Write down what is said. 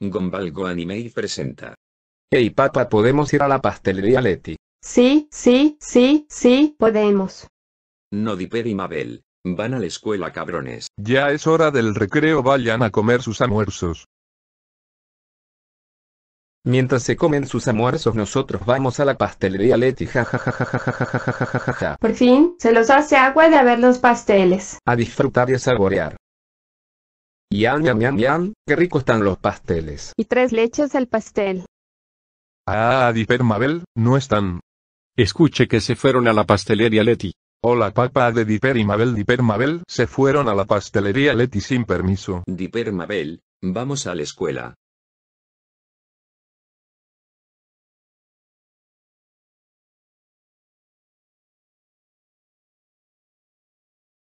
Gombalgo Anime presenta. Hey papá, ¿podemos ir a la pastelería Leti? Sí, sí, sí, sí, podemos. No y Mabel, van a la escuela cabrones. Ya es hora del recreo, vayan a comer sus almuerzos. Mientras se comen sus almuerzos nosotros vamos a la pastelería Leti ja. Por fin, se los hace agua de ver los pasteles. A disfrutar y a saborear. Yan yan yan yan, qué ricos están los pasteles. Y tres leches al pastel. Ah, ¡Dipper Mabel, no están. Escuche que se fueron a la pastelería Leti. Hola papá de Diper y Mabel Diper Mabel se fueron a la pastelería Leti sin permiso. Diper Mabel, vamos a la escuela.